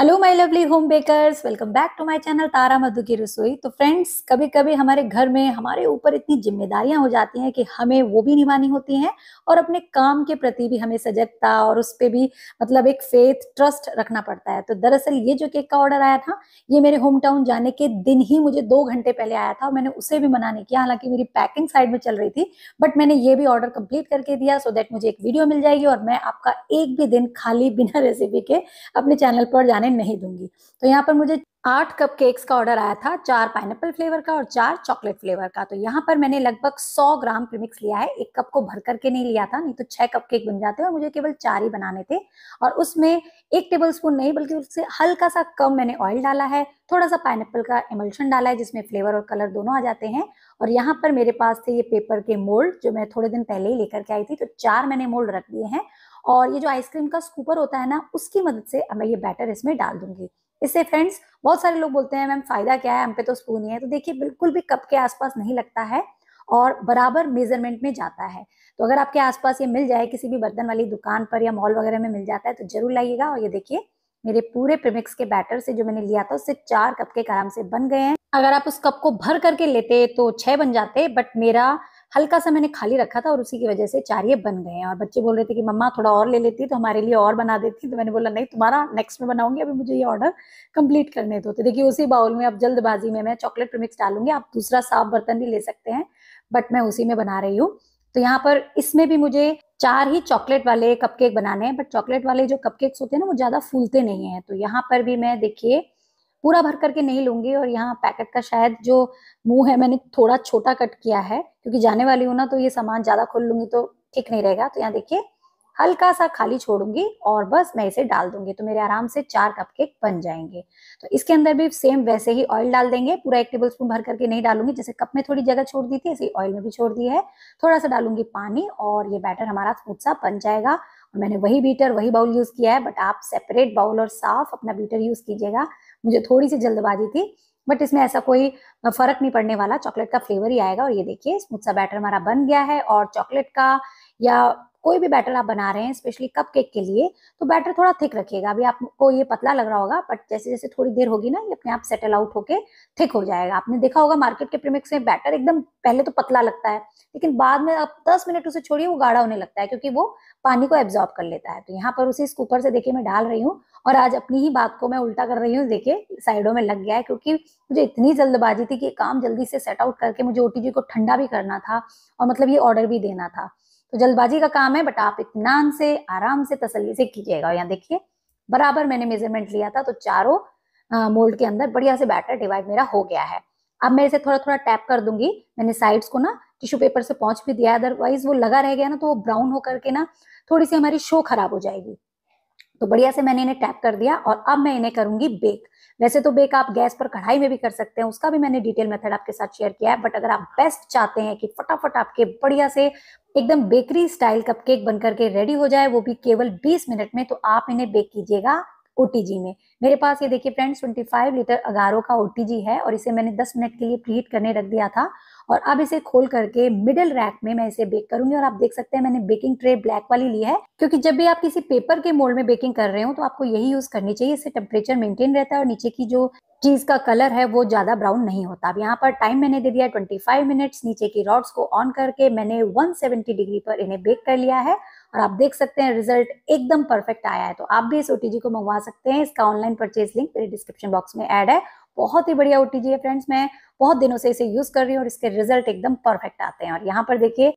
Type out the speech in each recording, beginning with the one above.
hello my lovely home bakers welcome back to my channel Tara Madhu की रसोई तो friends कभी कभी हमारे घर में हमारे ऊपर इतनी जिम्मेदारियां हो जाती हैं कि हमें वो भी निभानी होती हैं और अपने काम के प्रति भी हमें सजगता और उस पर भी मतलब एक फेथ ट्रस्ट रखना पड़ता है तो दरअसल ये जो केक का ऑर्डर आया था ये मेरे होम टाउन जाने के दिन ही मुझे दो घंटे पहले आया था और मैंने उसे भी मना नहीं किया हालांकि मेरी पैकिंग साइड में चल रही थी बट मैंने ये भी ऑर्डर कम्प्लीट करके दिया सो देट मुझे एक वीडियो मिल जाएगी और मैं आपका एक भी दिन खाली बिना रेसिपी के अपने चैनल पर जाना जाने नहीं दूंगी तो यहाँ पर मुझे आठ कप केक्स का ऑर्डर आया था चार पाइनएप्पल फ्लेवर का और चार चॉकलेट फ्लेवर का तो यहाँ पर मैंने लगभग सौ ग्राम प्रीमिक्स लिया है एक कप को भर करके नहीं लिया था नहीं तो छह कप केक बन जाते और मुझे केवल चार ही बनाने थे और उसमें एक टेबल स्पून नहीं बल्कि उससे हल्का सा कम मैंने ऑयल डाला है थोड़ा सा पाइनएप्पल का इमल्शन डाला है जिसमें फ्लेवर और कलर दोनों आ जाते हैं और यहाँ पर मेरे पास थे ये पेपर के मोल्ड जो मैं थोड़े दिन पहले ही लेकर के आई थी तो चार मैंने मोल्ड रख दिए हैं और ये जो आइसक्रीम का स्कूपर होता है ना उसकी मदद से अब मैं ये बैटर इसमें डाल दूंगी इससे फ्रेंड्स बहुत सारे लोग बोलते हैं मैम फायदा क्या है हम पे तो स्पून ही है तो देखिए बिल्कुल भी कप के आसपास नहीं लगता है और बराबर मेजरमेंट में जाता है तो अगर आपके आसपास ये मिल जाए किसी भी बर्तन वाली दुकान पर या मॉल वगैरह में मिल जाता है तो जरूर लाइएगा और ये देखिए मेरे पूरे प्रिमिक्स के बैटर से जो मैंने लिया था उससे चार कप के आराम से बन गए हैं अगर आप उस कप को भर करके लेते तो छह बन जाते बट मेरा हल्का सा मैंने खाली रखा था और उसी की वजह से चार ये बन गए हैं और बच्चे बोल रहे थे कि मम्मा थोड़ा और ले लेती तो हमारे लिए और बना देती तो मैंने बोला नहीं तुम्हारा नेक्स्ट में बनाऊंगी अभी मुझे ये ऑर्डर कंप्लीट करने दो तो देखिए उसी बाउल में अब जल्दबाजी में मैं चॉकलेट प्रमिक्स डालूंगी आप दूसरा साफ बर्तन भी ले सकते हैं बट मैं उसी में बना रही हूँ तो यहाँ पर इसमें भी मुझे चार ही चॉकलेट वाले कपकेक बनाने हैं बट चॉकलेट वाले जो कपकेक्स होते हैं ना वो ज़्यादा फूलते नहीं है तो यहाँ पर भी मैं देखिए पूरा भर करके नहीं लूंगी और यहाँ पैकेट का शायद जो मुंह है मैंने थोड़ा छोटा कट किया है क्योंकि जाने वाली हूँ ना तो ये सामान ज्यादा खोल लूंगी तो ठीक नहीं रहेगा तो यहाँ देखिए हल्का सा खाली छोड़ूंगी और बस मैं इसे डाल दूंगी तो मेरे आराम से चार कपकेक बन जाएंगे तो इसके अंदर भी सेम वैसे ही ऑयल डाल देंगे पूरा एक टेबल स्पून भर करके नहीं डालूंगी जैसे कप में थोड़ी जगह छोड़ दी थी ऐसे ऑयल में भी छोड़ दी है थोड़ा सा डालूंगी पानी और ये बैटर हमारा स्मूथ सा बन जाएगा और मैंने वही बीटर वही बाउल यूज किया है बट आप सेपरेट बाउल और साफ अपना बीटर यूज कीजिएगा मुझे थोड़ी सी जल्दबाजी थी बट इसमें ऐसा कोई फर्क नहीं पड़ने वाला चॉकलेट का फ्लेवर ही आएगा और ये देखिए स्मूथ सा बैटर हमारा बन गया है और चॉकलेट का या कोई भी बैटर आप बना रहे हैं स्पेशली कप केक के लिए तो बैटर थोड़ा थिक रखिएगा अभी आपको ये पतला लग रहा होगा बट जैसे जैसे थोड़ी देर होगी ना ये अपने आप सेटल आउट होके थिक हो जाएगा आपने देखा होगा मार्केट के प्रीमिक्स में बैटर एकदम पहले तो पतला लगता है लेकिन बाद में आप दस मिनट उसे छोड़िए वो गाढ़ा होने लगता है क्योंकि वो पानी को एब्जॉर्ब कर लेता है तो यहाँ पर उसे स्कूपर से देखिए मैं डाल रही हूँ और आज अपनी ही बात को मैं उल्टा कर रही हूँ देखिए साइडों में लग गया है क्योंकि मुझे इतनी जल्दबाजी थी कि काम जल्दी से सेट आउट करके मुझे ओटीजी को ठंडा भी करना था और मतलब ये ऑर्डर भी देना था तो जल्दबाजी का काम है बट आप इतमान से आराम से तसली से कीजिएगा यहाँ देखिए बराबर मैंने मेजरमेंट लिया था तो चारों मोल्ड के अंदर बढ़िया से बैटर डिवाइड मेरा हो गया है अब मैं इसे थोड़ा थोड़ा टैप कर दूंगी मैंने साइड्स को ना टिश्यू पेपर से पहुंच भी दिया अदरवाइज वो लगा रह गया ना तो वो ब्राउन होकर के ना थोड़ी सी हमारी शो खराब हो जाएगी तो बढ़िया से मैंने इन्हें टैप कर दिया और अब मैं इन्हें करूंगी बेक वैसे तो बेक आप गैस पर कढ़ाई में भी कर सकते हैं उसका भी मैंने डिटेल मेथड आपके साथ शेयर किया है बट अगर आप बेस्ट चाहते हैं कि फटाफट आपके बढ़िया से एकदम बेकरी स्टाइल कपकेक बनकर के रेडी हो जाए वो भी केवल 20 मिनट में तो आप इन्हें बेक कीजिएगा ओटीजी में मेरे पास ये देखिए फ्रेंड्स 25 लीटर अगारो का ओटीजी है और इसे मैंने 10 मिनट के लिए प्रीहीट करने रख दिया था और अब इसे खोल करके मिडिल रैक में मैं इसे बेक करूंगी और आप देख सकते हैं मैंने बेकिंग ट्रे ब्लैक वाली ली है क्योंकि जब भी आप किसी पेपर के मोल्ड में बेकिंग कर रहे हो तो आपको यही यूज करनी चाहिए इससे टेम्परेचर मेंटेन रहता है और नीचे की जो चीज का कलर है वो ज्यादा ब्राउन नहीं होता अब यहाँ पर टाइम मैंने दे दिया 25 मिनट्स नीचे की रॉड्स को ऑन करके मैंने 170 डिग्री पर इन्हें बेक कर लिया है और आप देख सकते हैं रिजल्ट एकदम परफेक्ट आया है तो आप भी इस ओटीजी को मंगवा सकते हैं इसका ऑनलाइन परचेज लिंक मेरे डिस्क्रिप्शन बॉक्स में एड है बहुत ही बढ़िया ओटीजी है फ्रेंड्स मैं बहुत दिनों से इसे यूज कर रही हूँ और इसके रिजल्ट एकदम परफेक्ट आते हैं और यहाँ पर देखिए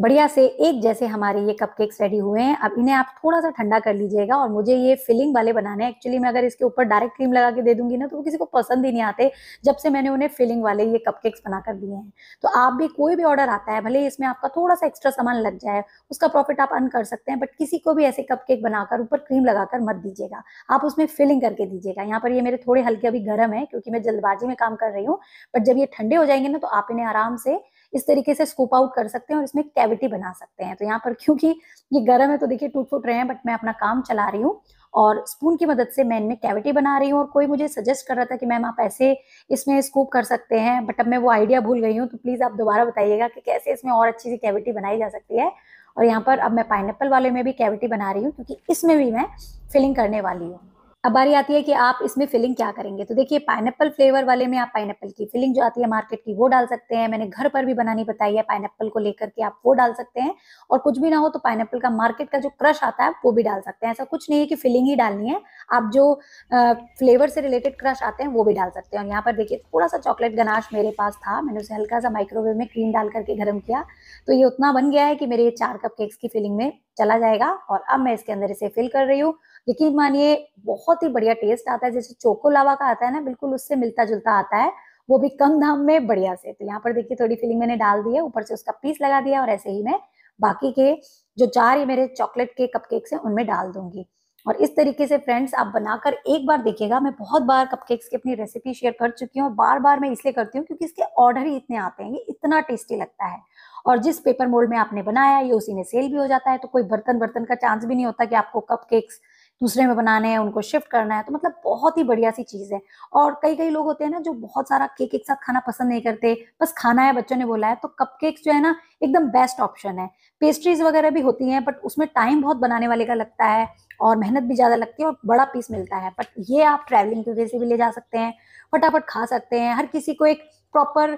बढ़िया से एक जैसे हमारे ये कपकेक्स रेडी हुए हैं अब इन्हें आप थोड़ा सा ठंडा कर लीजिएगा और मुझे ये फिलिंग वाले बनाने हैं एक्चुअली मैं अगर इसके ऊपर डायरेक्ट क्रीम लगा के दे दूंगी ना तो वो किसी को पसंद ही नहीं आते जब से मैंने उन्हें फिलिंग वाले ये कपकेक्स बना कर दिए हैं तो आप भी कोई भी ऑर्डर आता है भले इसमें आपका थोड़ा सा एक्स्ट्रा सामान लग जाए उसका प्रॉफिट आप अर्न कर सकते हैं बट किसी को भी ऐसे कपकेक बनाकर ऊपर क्रीम लगाकर मत दीजिएगा आप उसमें फिलिंग करके दीजिएगा यहाँ पर ये मेरे थोड़े हल्के अभी गर्म है क्योंकि मैं जल्दबाजी में काम कर रही हूँ बट जब ये ठंडे हो जाएंगे ना तो आप इन्हें आराम से इस तरीके से स्कूप आउट कर सकते हैं और इसमें कैविटी बना सकते हैं तो यहाँ पर क्योंकि ये गर्म है तो देखिए टूट फूट रहे हैं बट मैं अपना काम चला रही हूँ और स्पून की मदद से मैं इनमें कैविटी बना रही हूँ और कोई मुझे सजेस्ट कर रहा था कि मैम आप ऐसे इसमें स्कूप कर सकते हैं बट अब मैं वो आइडिया भूल गई हूँ तो प्लीज़ आप दोबारा बताइएगा कि कैसे इसमें और अच्छी सी कैविटी बनाई जा सकती है और यहाँ पर अब मैं पाइनएप्पल वाले में भी कैविटी बना रही हूँ क्योंकि इसमें भी मैं फिलिंग करने वाली हूँ अब बारी आती है कि आप इसमें फिलिंग क्या करेंगे तो देखिए पाइन फ्लेवर वाले में आप पाइन की फिलिंग जो आती है मार्केट की वो डाल सकते हैं मैंने घर पर भी बनानी बताई है पाइन को लेकर के आप वो डाल सकते हैं और कुछ भी ना हो तो पाइन का मार्केट का जो क्रश आता है वो भी डाल सकते हैं ऐसा कुछ नहीं है कि फिलिंग ही डालनी है आप जो फ्लेवर से रिलेटेड क्रश आते हैं वो भी डाल सकते हैं और यहाँ पर देखिए थोड़ा सा चॉकलेट गनाश मेरे पास था मैंने उसे हल्का सा माइक्रोवेव में क्रीम डाल करके गर्म किया तो ये उतना बन गया है कि मेरे ये चार कप केक्स की फिलिंग में चला जाएगा और अब मैं इसके अंदर इसे फिल कर रही हूँ यकीन मानिए बहुत ही बढ़िया टेस्ट आता है जैसे चोको लावा का आता है ना बिल्कुल उससे मिलता जुलता आता है वो भी कम दाम में बढ़िया से तो यहाँ पर देखिए थोड़ी फिलिंग मैंने डाल दी है ऊपर से उसका पीस लगा दिया और ऐसे ही मैं बाकी के जो चार ही मेरे चॉकलेट के कपकेक्स हैं उनमें डाल दूंगी और इस तरीके से फ्रेंड्स आप बनाकर एक बार देखिएगा मैं बहुत बार कपकेक्स की अपनी रेसिपी शेयर कर चुकी हूँ बार बार मैं इसलिए करती हूँ क्योंकि इसके ऑर्डर ही इतने आते हैं ये इतना टेस्टी लगता है और जिस पेपर मोल्ड में आपने बनाया ये उसी में सेल भी हो जाता है तो कोई बर्तन बर्तन का चांस भी नहीं होता कि आपको कपकेक्स दूसरे में बनाने हैं उनको शिफ्ट करना है तो मतलब बहुत ही बढ़िया सी चीज़ है और कई कई लोग होते हैं ना जो बहुत सारा केक एक साथ खाना पसंद नहीं करते बस खाना है बच्चों ने बोला है तो कप जो है ना एकदम बेस्ट ऑप्शन है पेस्ट्रीज वगैरह भी होती हैं बट उसमें टाइम बहुत बनाने वाले का लगता है और मेहनत भी ज़्यादा लगती है और बड़ा पीस मिलता है बट ये आप ट्रैवलिंग की वजह से भी ले जा सकते हैं फटाफट खा सकते हैं हर किसी को एक प्रॉपर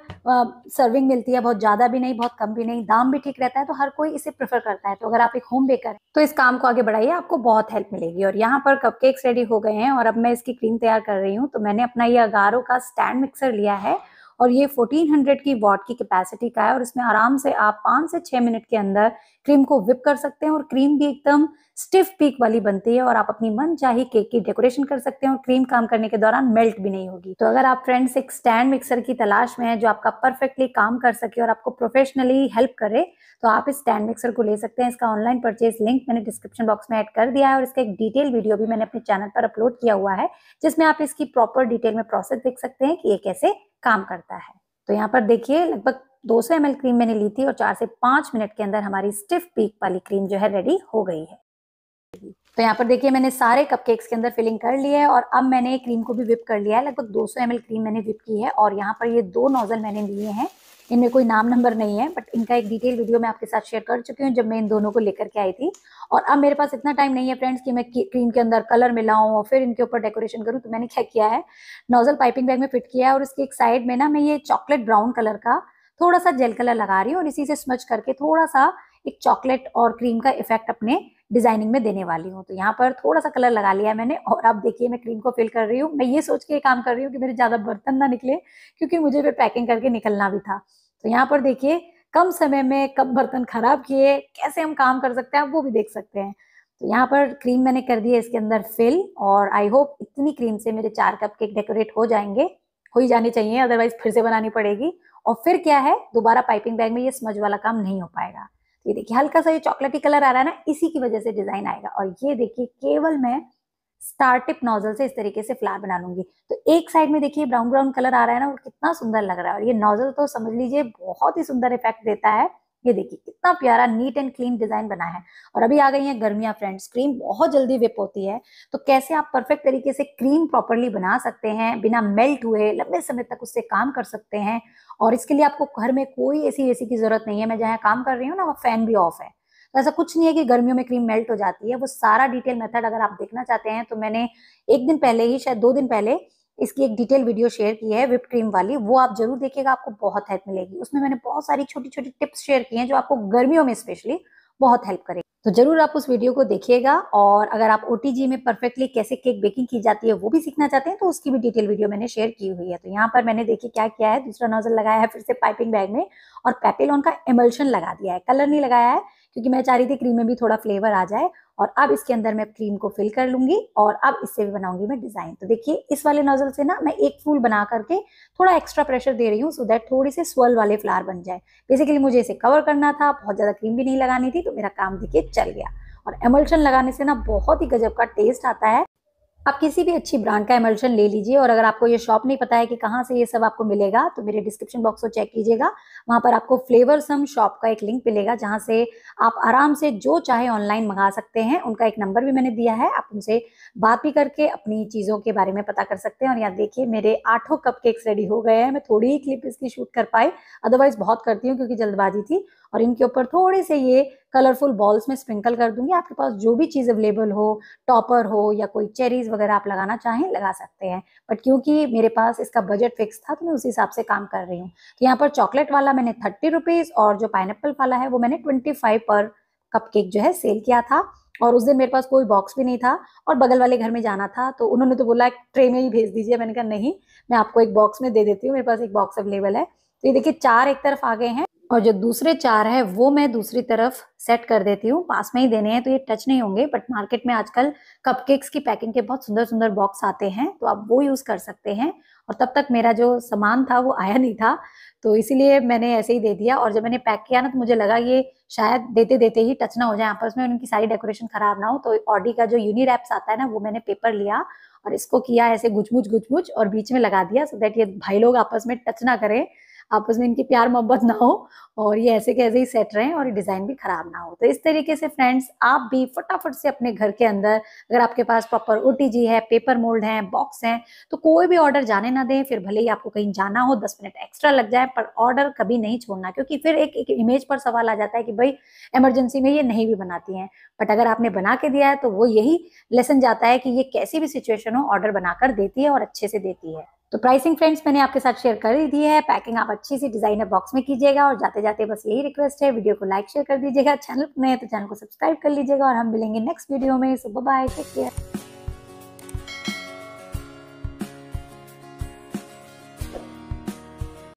सर्विंग uh, मिलती है बहुत ज़्यादा भी नहीं बहुत कम भी नहीं दाम भी ठीक रहता है तो हर कोई इसे प्रेफर करता है तो अगर आप एक होम बेकर हैं तो इस काम को आगे बढ़ाइए आपको बहुत हेल्प मिलेगी और यहाँ पर कप रेडी हो गए हैं और अब मैं इसकी क्रीम तैयार कर रही हूँ तो मैंने अपना ये अगारो का स्टैंड मिक्सर लिया है और ये 1400 की वॉट की कैपेसिटी का है और इसमें आराम से आप पाँच से छः मिनट के अंदर क्रीम को विप कर सकते हैं और क्रीम भी एकदम स्टिफ पीक वाली बनती है और आप अपनी मन चाहे केक की डेकोरेशन कर सकते हैं और क्रीम काम करने के दौरान मेल्ट भी नहीं होगी तो अगर आप फ्रेंड्स एक स्टैंड मिक्सर की तलाश में है जो आपका परफेक्टली काम कर सके और आपको प्रोफेशनली हेल्प करे तो आप इस स्टैंड मिक्सर को ले सकते हैं इसका ऑनलाइन परचेज लिंक मैंने डिस्क्रिप्शन बॉक्स में एड कर दिया है और इसका एक डिटेल वीडियो भी मैंने अपने चैनल पर अपलोड किया हुआ है जिसमें आप इसकी प्रॉपर डिटेल में प्रोसेस देख सकते हैं कि ये कैसे काम करता है तो यहाँ पर देखिए लगभग 200 सौ क्रीम मैंने ली थी और चार से पांच मिनट के अंदर हमारी स्टिफ पीक वाली क्रीम जो है रेडी हो गई है तो यहाँ पर देखिए मैंने सारे कपकेक्स के अंदर फिलिंग कर लिया है और अब मैंने क्रीम को भी विप कर लिया है लगभग 200 सौ क्रीम मैंने विप की है और यहाँ पर ये दो नोजल मैंने लिए हैं इनमें कोई नाम नंबर नहीं है बट इनका एक डिटेल वीडियो मैं आपके साथ शेयर कर चुकी हूँ जब मैं इन दोनों को लेकर के आई थी और अब मेरे पास इतना टाइम नहीं है फ्रेंड्स कि मैं क्रीम के अंदर कलर मिलाऊं और फिर इनके ऊपर डेकोरेशन करूँ तो मैंने क्या किया है नोजल पाइपिंग बैग में फिट किया है और उसके एक साइड में ना मैं ये चॉकलेट ब्राउन कलर का थोड़ा सा जेल कलर लगा रही हूँ और इसी से स्मच करके थोड़ा सा एक चॉकलेट और क्रीम का इफेक्ट अपने डिजाइनिंग में देने वाली हूँ तो यहाँ पर थोड़ा सा कलर लगा लिया मैंने और आप देखिए मैं क्रीम को फिल कर रही हूँ मैं ये सोच के काम कर रही हूँ कि मेरे ज़्यादा बर्तन ना निकले क्योंकि मुझे फिर पैकिंग करके निकलना भी था तो यहाँ पर देखिए कम समय में कब बर्तन खराब किए कैसे हम काम कर सकते हैं आप वो भी देख सकते हैं तो यहाँ पर क्रीम मैंने कर दी है इसके अंदर फिल और आई होप इतनी क्रीम से मेरे चार कप केक डेकोरेट हो जाएंगे हो ही जाने चाहिए अदरवाइज फिर से बनानी पड़ेगी और फिर क्या है दोबारा पाइपिंग बैग में ये स्मज वाला काम नहीं हो पाएगा ये देखिए हल्का सा ये चॉकलेटी कलर आ रहा है ना इसी की वजह से डिजाइन आएगा और ये देखिए केवल मैं स्टार टिप नोजल से इस तरीके से फ्लावर बना लूंगी तो एक साइड में देखिए ब्राउन ब्राउन कलर आ रहा है ना वो कितना सुंदर लग रहा है और ये नोजल तो समझ लीजिए बहुत ही सुंदर इफेक्ट देता है ये देखिए कितना प्यारा नीट एंड क्लीन डिजाइन बना है और अभी आ गई है गर्मियां फ्रेंड्स क्रीम बहुत जल्दी विप होती है तो कैसे आप परफेक्ट तरीके से क्रीम प्रॉपरली बना सकते हैं बिना मेल्ट हुए लंबे समय तक उससे काम कर सकते हैं और इसके लिए आपको घर में कोई ऐसी ऐसी की जरूरत नहीं है मैं जहाँ काम कर रही हूँ ना वहाँ फैन भी ऑफ है तो ऐसा कुछ नहीं है कि गर्मियों में क्रीम मेल्ट हो जाती है वो सारा डिटेल मेथड अगर आप देखना चाहते हैं तो मैंने एक दिन पहले ही शायद दो दिन पहले इसकी एक डिटेल वीडियो शेयर की है विप क्रीम वाली वो आप जरूर देखिएगा आपको बहुत हेल्प मिलेगी उसमें मैंने बहुत सारी छोटी छोटी टिप्स शेयर की हैं जो आपको गर्मियों में स्पेशली बहुत हेल्प करेगी तो जरूर आप उस वीडियो को देखिएगा और अगर आप ओ में परफेक्टली कैसे केक बेकिंग की जाती है वो भी सीखना चाहते हैं तो उसकी भी डिटेल वीडियो मैंने शेयर की हुई है तो यहाँ पर मैंने देखिए क्या किया है दूसरा नोजल लगाया है फिर से पाइपिंग बैग में और पेपेलॉन का एमल्शन लगा दिया है कलर नहीं लगाया है क्योंकि मैं चाह रही थी क्रीम में भी थोड़ा फ्लेवर आ जाए और अब इसके अंदर मैं क्रीम को फिल कर लूंगी और अब इससे भी बनाऊंगी मैं डिजाइन तो देखिए इस वाले नोजल से ना मैं एक फूल बना करके थोड़ा एक्स्ट्रा प्रेशर दे रही हूँ सो दैट थोड़ी से स्वल वाले फ्लावर बन जाए बेसिकली मुझे इसे कवर करना था बहुत ज्यादा क्रीम भी नहीं लगानी थी तो मेरा काम देखिए चल गया और एमल्शन लगाने से ना बहुत ही गजब का टेस्ट आता है आप किसी भी अच्छी ब्रांड का इमल्शन ले लीजिए और अगर आपको ये शॉप नहीं पता है कि कहाँ से ये सब आपको मिलेगा तो मेरे डिस्क्रिप्शन बॉक्स को चेक कीजिएगा वहाँ पर आपको सम शॉप का एक लिंक मिलेगा जहाँ से आप आराम से जो चाहे ऑनलाइन मंगा सकते हैं उनका एक नंबर भी मैंने दिया है आप उनसे बात भी करके अपनी चीज़ों के बारे में पता कर सकते हैं और यहाँ देखिए मेरे आठों कप केक्स रेडी हो गए हैं मैं थोड़ी ही क्लिप इसकी शूट कर पाई अदरवाइज बहुत करती हूँ क्योंकि जल्दबाजी थी और इनके ऊपर थोड़े से ये कलरफुल बॉल्स में स्प्रिंकल कर दूंगी आपके पास जो भी चीज़ अवेलेबल हो टॉपर हो या कोई चेरीज वगैरह आप लगाना चाहें लगा सकते हैं बट क्योंकि मेरे पास इसका बजट फिक्स था तो मैं उसी हिसाब से काम कर रही हूँ तो यहाँ पर चॉकलेट वाला मैंने थर्टी रुपीज़ और जो पाइन वाला है वो मैंने ट्वेंटी फाइव पर कप जो है सेल किया था और उस दिन मेरे पास कोई बॉक्स भी नहीं था और बगल वाले घर में जाना था तो उन्होंने तो बोला ट्रे में ही भेज दीजिए मैंने कहा नहीं मैं आपको एक बॉक्स में दे देती हूँ मेरे पास एक बॉक्स अवेलेबल है तो ये देखिए चार एक तरफ आ गए हैं और जो दूसरे चार है वो मैं दूसरी तरफ सेट कर देती हूँ पास में ही देने हैं तो ये टच नहीं होंगे बट मार्केट में आजकल कपकेक्स की पैकिंग के बहुत सुंदर सुंदर बॉक्स आते हैं तो आप वो यूज़ कर सकते हैं और तब तक मेरा जो सामान था वो आया नहीं था तो इसीलिए मैंने ऐसे ही दे दिया और जब मैंने पैक किया ना तो मुझे लगा ये शायद देते देते ही टच ना हो जाए आपस में उनकी सारी डेकोरेशन खराब ना हो तो ऑडी का जो यूनि रैप्स आता है ना वो मैंने पेपर लिया और इसको किया ऐसे गुचमुच गुचमुच और बीच में लगा दिया सो so देट ये भाई लोग आपस में टच ना करें आपस में इनकी प्यार मोहब्बत ना हो और ये ऐसे के ऐसे ही सेट रहे और डिज़ाइन भी ख़राब ना हो तो इस तरीके से फ्रेंड्स आप भी फटाफट से अपने घर के अंदर अगर आपके पास प्रॉपर ओ है पेपर मोल्ड है बॉक्स है तो कोई भी ऑर्डर जाने ना दें फिर भले ही आपको कहीं जाना हो दस मिनट एक्स्ट्रा लग जाए पर ऑर्डर कभी नहीं छोड़ना क्योंकि फिर एक, एक इमेज पर सवाल आ जाता है कि भाई इमरजेंसी में ये नहीं भी बनाती है बट अगर आपने बना के दिया है तो वो यही लेसन जाता है कि ये कैसी भी सिचुएशन हो ऑर्डर बनाकर देती है और अच्छे से देती है तो प्राइसिंग फ्रेंड्स मैंने आपके साथ शेयर कर दी है पैकिंग आप अच्छी सी डिजाइनर बॉक्स में कीजिएगा और जाते जाते बस यही रिक्वेस्ट है वीडियो को लाइक शेयर कर दीजिएगा चैनल में तो चैनल को सब्सक्राइब कर लीजिएगा और हम मिलेंगे नेक्स्ट वीडियो में सुबह बाय टेक केयर